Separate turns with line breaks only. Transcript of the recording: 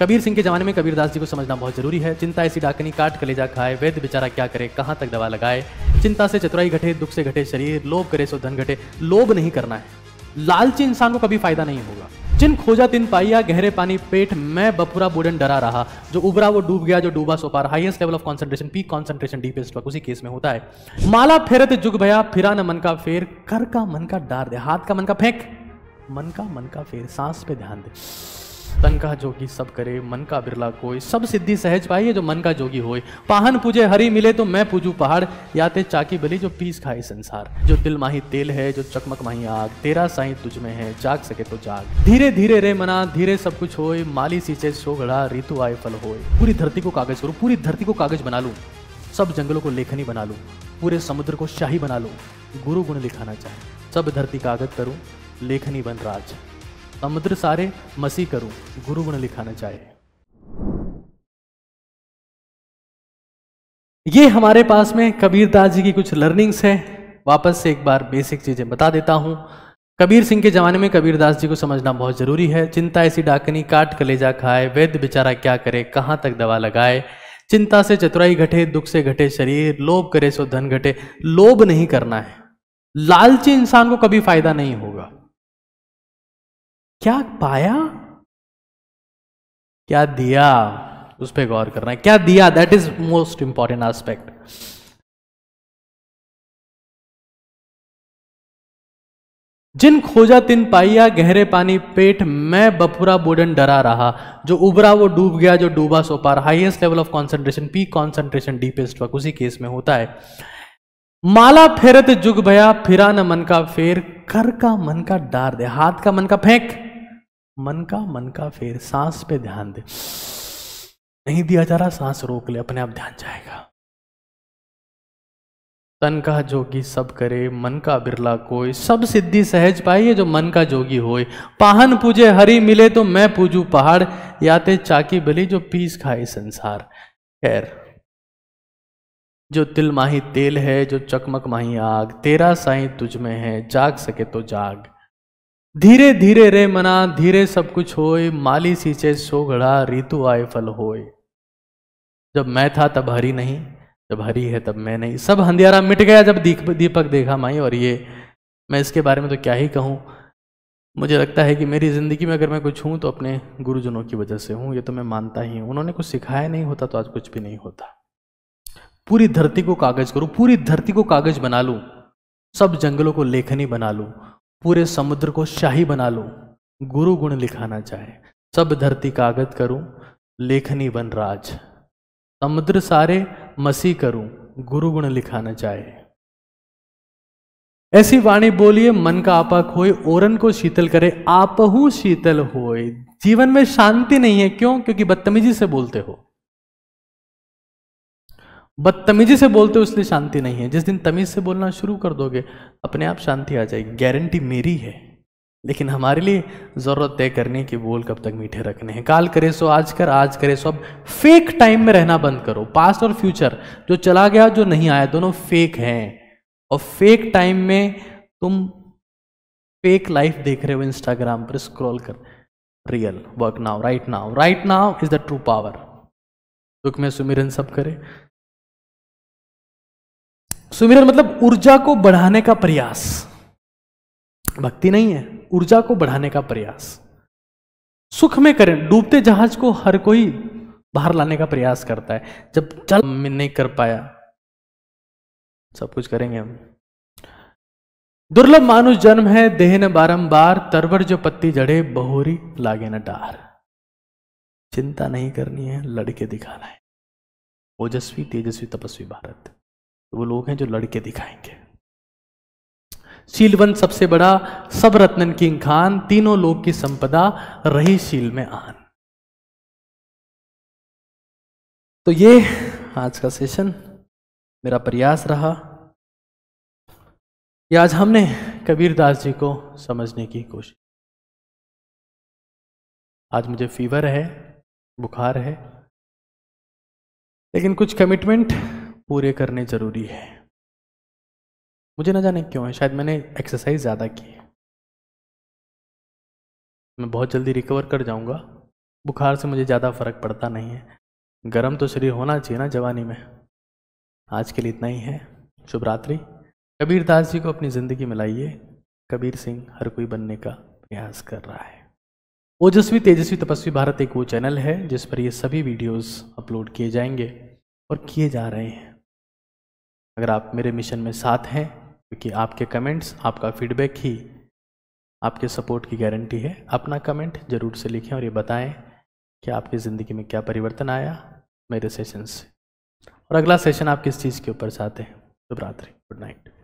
कबीर सिंह के जमाने में कबीरदास जी को समझना बहुत जरूरी है चिंता ऐसी डाकनी काट कलेजा खाए वेद बेचारा क्या करे कहाँ तक दवा लगाए चिंता से चतुराई घटे दुख से घटे शरीर लोभ करे सो धन घटे लोभ नहीं करना है लालची इंसान को कभी फायदा नहीं होगा जिन खोजा तिन पाइया गहरे पानी पेट मैं बपुरा बुडन डरा रहा जो उबरा वो डूब गया जो डूबा सो पार highest level of concentration peak concentration deepest work उसी केस में होता है माला फेरत जुग भया फिरा न मन का फेर कर का मन का डार दे हाथ का मन का फेंक मन का मन का फेर सांस पे ध्यान दे तन का जोगी सब करे मन का बिरला कोई सब सिद्धि सहज पाइए जो मन का जोगी होए पाहन पूजे हरि मिले तो मैं पूजू पहाड़ या ते चाकी बली जो पीस खाए संसार जो दिल माही तेल है जो चकमक माही आग तेरा साई तुझ में है जाग सके तो जाग धीरे धीरे रे मना धीरे सब कुछ होए माली सींचे सो घड़ा ऋतु आए फल होए पूरी धरती को कागज करूँ पूरी धरती को कागज बना लूँ सब जंगलों को लेखनी बना लूँ पूरे समुद्र को शाही बना लूँ गुरु गुण लिखाना चाहे सब धरती कागज करूँ
लेखनी बन राज समुद्र सारे मसी करूं गुरु गुण लिखाना चाहे ये हमारे पास में कबीरदास जी की कुछ लर्निंग्स हैं वापस से एक बार बेसिक चीज़ें बता देता हूं
कबीर सिंह के ज़माने में कबीरदास जी को समझना बहुत ज़रूरी है चिंता ऐसी डाकनी काट कलेजा खाए वेद बेचारा क्या करे कहां तक दवा लगाए चिंता से चतुराई घटे दुख से घटे शरीर
लोभ करे सो धन घटे लोभ नहीं करना है लालची इंसान को कभी फायदा नहीं हो क्या पाया क्या दिया उस पर गौर करना है क्या दिया that is most important aspect जिन खोजा तिन पाइया गहरे पानी पेट मैं बपुरा बोडन डरा रहा जो उबरा
वो डूब गया जो डूबा सो पार highest level of concentration peak concentration deepest work उसी केस में होता है माला फेरत जुग भया फिरा न मन का फेर कर का मन का डार दे हाथ का मन का फेंक मन का मन का फेर सांस पे ध्यान दे नहीं दिया जा रहा सांस रोक ले अपने आप ध्यान जाएगा तन का जोगी सब करे मन का बिरला कोई सब सिद्धि सहज पाइए जो मन का जोगी होए पाहन पूजे हरि मिले तो मैं पूजू पहाड़ याते चाकी बली जो पीस खाए संसार खैर जो तिल माही तेल है जो चकमक माही आग तेरा साई तुझ में है जाग सके तो जाग धीरे धीरे रे मना धीरे सब कुछ होए माली सींचे सो गढ़ा ऋतु आए फल होए जब मैं था तब हरी नहीं जब हरी है तब मैं नहीं सब हंधियारा मिट गया जब दीपक देखा माई और ये मैं इसके बारे में तो क्या ही कहूँ मुझे लगता है कि मेरी ज़िंदगी में अगर मैं कुछ हूँ तो अपने गुरुजनों की वजह से हूँ ये तो मैं मानता ही हूँ उन्होंने कुछ सिखाया नहीं होता तो आज कुछ भी नहीं होता पूरी धरती को कागज़ करूँ पूरी धरती को कागज़ बना लूँ सब जंगलों को लेखनी बना लूँ पूरे समुद्र को शाही बना लूं गुरु गुण लिखाना चाहे सब धरती कागज करूं लेखनी बन राज समुद्र सारे मसी करूं गुरु गुण लिखाना चाहे ऐसी वाणी बोलिए मन का आपा खोए ओरन को शीतल करे आपहू शीतल होए जीवन में शांति नहीं है क्यों क्योंकि बदतमीजी से बोलते हो बदतमीजी से बोलते हो इसलिए शांति नहीं है जिस दिन तमीज से बोलना शुरू कर दोगे अपने आप शांति आ जाएगी गारंटी मेरी है लेकिन हमारे लिए ज़रूरत तय करने की बोल कब तक मीठे रखने हैं काल करे सो आज कर आज करे सो अब फेक टाइम में रहना बंद करो पास्ट और फ्यूचर जो चला गया जो नहीं आया दोनों फेक हैं और फेक टाइम में तुम फेक लाइफ देख रहे हो इंस्टाग्राम पर स्क्रॉल कर real work now right now right now
is the true power दुख में सुमिरन सब करे सुमिरन मतलब ऊर्जा को बढ़ाने का प्रयास भक्ति
नहीं है ऊर्जा को बढ़ाने का प्रयास सुख में करें डूबते जहाज को हर कोई बाहर लाने का प्रयास करता है जब चल नहीं कर पाया सब कुछ करेंगे हम दुर्लभ मानुष जन्म है देह न बारंबार तरवर जो पत्ती जड़े बहुरी लागे न डार चिंता नहीं करनी है लड़के दिखाना है ओजस्वी तेजस्वी तपस्वी भारत तो वो लोग हैं जो लड़के दिखाएंगे शीलवन सबसे बड़ा सब
रत्नन किंग खान तीनों लोग की संपदा रही शील में आन तो ये आज का सेशन मेरा प्रयास रहा ये आज हमने कबीरदास जी को समझने की कोशिश आज मुझे फीवर है बुखार है लेकिन कुछ कमिटमेंट पूरे करने ज़रूरी है मुझे ना जाने क्यों है शायद मैंने एक्सरसाइज ज़्यादा की है मैं बहुत जल्दी रिकवर कर जाऊंगा बुखार से मुझे ज़्यादा फ़र्क पड़ता नहीं है गर्म तो शरीर होना चाहिए ना जवानी में आज के लिए इतना
ही है शुभ रात्रि कबीर दास जी को अपनी ज़िंदगी में लाइए कबीर सिंह हर कोई बनने का प्रयास कर रहा है ओजस्वी तेजस्वी तपस्वी भारत एक वो चैनल है जिस पर ये सभी वीडियोस अपलोड किए जाएंगे और किए जा रहे हैं अगर आप मेरे मिशन में साथ हैं क्योंकि आपके कमेंट्स आपका फीडबैक ही आपके सपोर्ट की गारंटी है अपना कमेंट ज़रूर से लिखें और ये बताएं कि आपकी
ज़िंदगी में क्या परिवर्तन आया मेरे सेशन से और अगला सेशन आप किस चीज़ के ऊपर चाहते हैं शुभरात्रि गुड नाइट